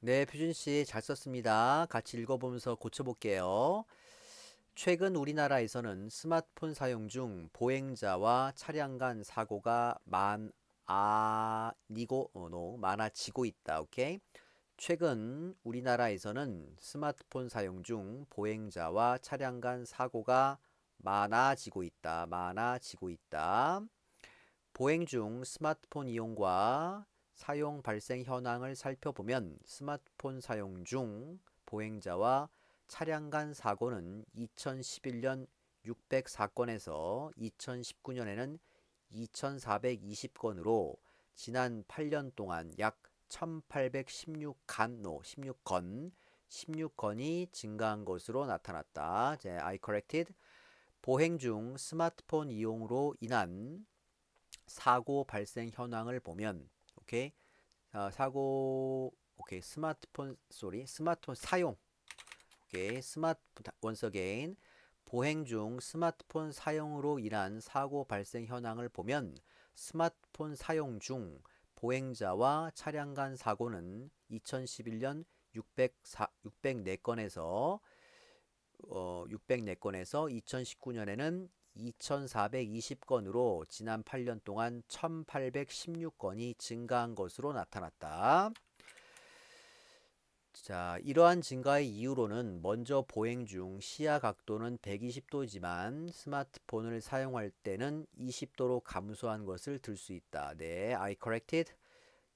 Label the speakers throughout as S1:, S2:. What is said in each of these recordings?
S1: 네, 표준씨 잘 썼습니다. 같이 읽어보면서 고쳐볼게요. 최근 우리나라에서는 스마트폰 사용 중 보행자와 차량 간 사고가 많아니고 어, no, 많아지고 있다. 오케이. 최근 우리나라에서는 스마트폰 사용 중 보행자와 차량 간 사고가 많아지고 있다. 많아지고 있다. 보행 중 스마트폰 이용과 사용 발생 현황을 살펴보면 스마트폰 사용 중 보행자와 차량 간 사고는 2011년 604건에서 2019년에는 2420건으로 지난 8년 동안 약 1816간로 16건 16건이 증가한 것으로 나타났다. 제 I corrected. 보행 중 스마트폰 이용으로 인한 사고 발생 현황을 보면 오케이 어, 사고 오케이 스마트폰 소리 스마트폰 사용 오케이 스마트폰 원서게인 보행 중 스마트폰 사용으로 인한 사고 발생 현황을 보면 스마트폰 사용 중 보행자와 차량 간 사고는 2011년 604, 604건에서 어, 604건에서 2019년에는 2,420건으로 지난 8년 동안 1,816건이 증가한 것으로 나타났다. 자, 이러한 증가의 이유로는 먼저 보행 중 시야 각도는 120도지만 스마트폰을 사용할 때는 20도로 감소한 것을 들 수 있다. 네, I corrected.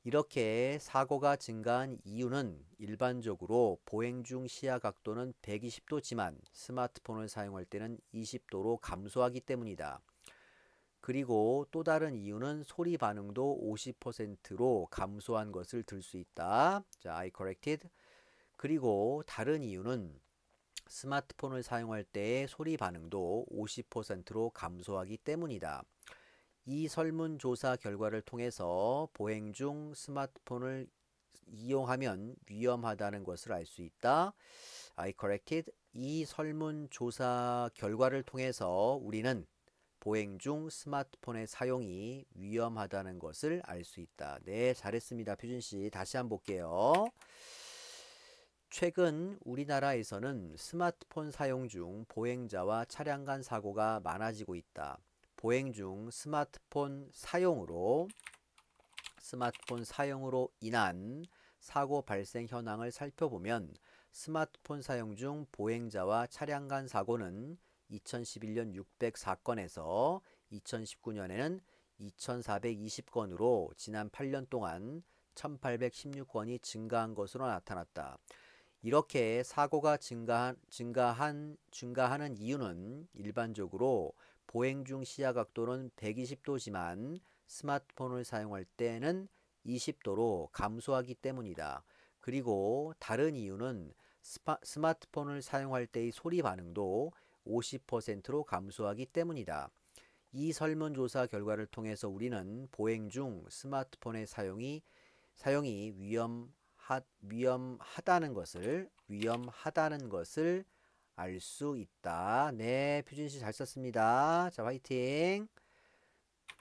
S1: 이렇게 사고가 증가한 이유는 일반적으로 보행 중 시야 각도는 120도지만 스마트폰을 사용할 때는 20도로 감소하기 때문이다. 그리고 또 다른 이유는 소리 반응도 50%로 감소한 것을 들 수 있다. 자, I corrected. 그리고 다른 이유는 스마트폰을 사용할 때의 소리 반응도 50%로 감소하기 때문이다. 이 설문조사 결과를 통해서 보행 중 스마트폰을 이용하면 위험하다는 것을 알 수 있다. I corrected. 이 설문조사 결과를 통해서 우리는 보행 중 스마트폰의 사용이 위험하다는 것을 알 수 있다. 네, 잘했습니다. 표준 씨 다시 한번 볼게요. 최근 우리나라에서는 스마트폰 사용 중 보행자와 차량 간 사고가 많아지고 있다. 보행 중 스마트폰 사용으로 스마트폰 사용으로 인한 사고 발생 현황을 살펴보면 스마트폰 사용 중 보행자와 차량 간 사고는 2011년 604건에서 2019년에는 2420건으로 지난 8년 동안 1816건이 증가한 것으로 나타났다. 이렇게 사고가 증가한, 증가한, 증가하는 이유는 일반적으로 보행 중 시야 각도는 120도지만 스마트폰을 사용할 때는 20도로 감소하기 때문이다. 그리고 다른 이유는 스파, 스마트폰을 사용할 때의 소리 반응도 50%로 감소하기 때문이다. 이 설문조사 결과를 통해서 우리는 보행 중 스마트폰의 사용이 사용이 위험 위험하다는 것을 위험하다는 것을 알 수 있다. 네, 표준 씨잘 썼습니다. 자, 화이팅.